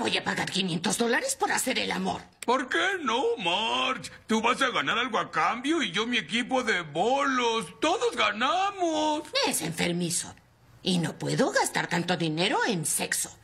voy a pagar 500 dólares por hacer el amor. ¿Por qué no, March? Tú vas a ganar algo a cambio y yo mi equipo de bolos. Todos ganamos. Es enfermizo. Y no puedo gastar tanto dinero en sexo.